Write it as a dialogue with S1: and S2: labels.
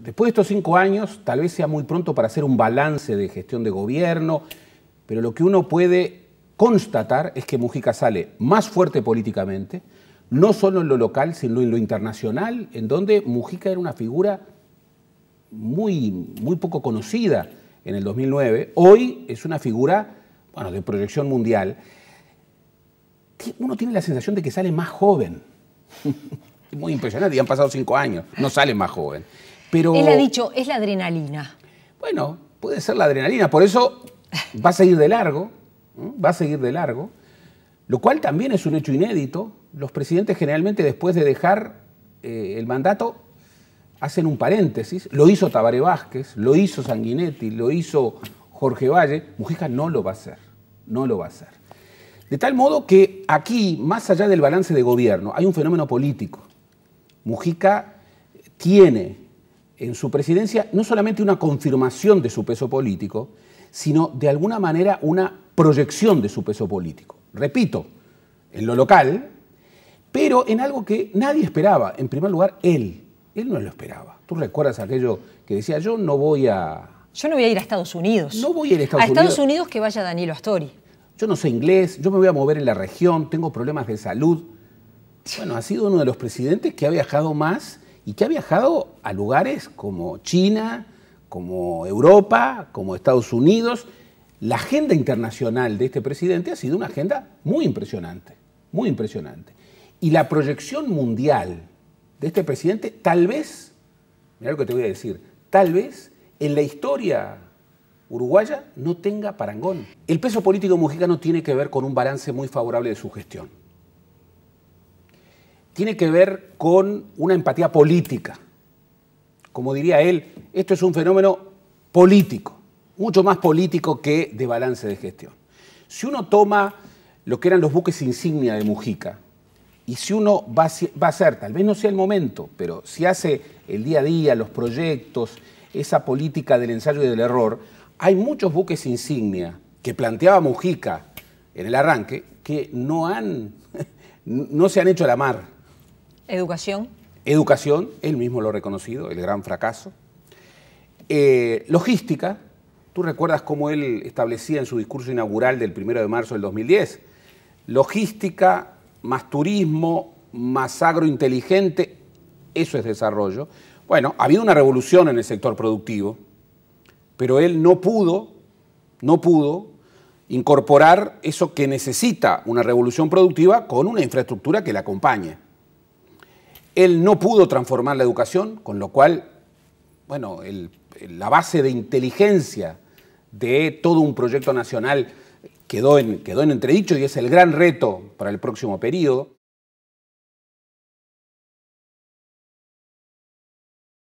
S1: Después de estos cinco años, tal vez sea muy pronto para hacer un balance de gestión de gobierno, pero lo que uno puede constatar es que Mujica sale más fuerte políticamente, no solo en lo local, sino en lo internacional, en donde Mujica era una figura muy, muy poco conocida en el 2009, hoy es una figura de proyección mundial. Uno tiene la sensación de que sale más joven. Es muy impresionante, y han pasado cinco años, no sale más joven. Él ha dicho, es la adrenalina. Bueno, puede ser la adrenalina, por eso va a seguir de largo, va a seguir de largo, lo cual también es un hecho inédito. Los presidentes generalmente después de dejar eh, el mandato hacen un paréntesis. Lo hizo Tabaré Vázquez, lo hizo Sanguinetti, lo hizo Jorge Valle. Mujica no lo va a hacer, no lo va a hacer. De tal modo que aquí, más allá del balance de gobierno, hay un fenómeno político. Mujica tiene en su presidencia no solamente una confirmación de su peso político, sino de alguna manera una proyección de su peso político. Repito, en lo local, pero en algo que nadie esperaba. En primer lugar, él. Él no lo esperaba. ¿Tú recuerdas aquello que decía, yo no voy a... Yo no voy a ir a Estados Unidos. No voy a ir a Estados Unidos. A Estados Unidos, que vaya Danilo Astori. Yo no sé inglés, yo me voy a mover en la región, tengo problemas de salud. Bueno, ha sido uno de los presidentes que ha viajado más y que ha viajado a lugares como China, como Europa, como Estados Unidos. La agenda internacional de este presidente ha sido una agenda muy impresionante, muy impresionante. Y la proyección mundial de este presidente, tal vez, mira lo que te voy a decir, tal vez en la historia uruguaya no tenga parangón. El peso político mexicano tiene que ver con un balance muy favorable de su gestión tiene que ver con una empatía política. Como diría él, esto es un fenómeno político, mucho más político que de balance de gestión. Si uno toma lo que eran los buques insignia de Mujica, y si uno va, a hacer, tal vez no sea el momento, pero si hace el día a día, los proyectos, esa política del ensayo y del error, hay muchos buques insignia que planteaba Mujica en el arranque que no, han, no se han hecho a la mar Educación. Educación, él mismo lo ha reconocido, el gran fracaso. Eh, logística, tú recuerdas cómo él establecía en su discurso inaugural del 1 de marzo del 2010, logística más turismo más agrointeligente, eso es desarrollo. Bueno, ha habido una revolución en el sector productivo, pero él no pudo, no pudo incorporar eso que necesita una revolución productiva con una infraestructura que le acompañe. Él no pudo transformar la educación, con lo cual, bueno, la base de inteligencia de todo un proyecto nacional quedó en, quedó en entredicho y es el gran reto para el próximo periodo.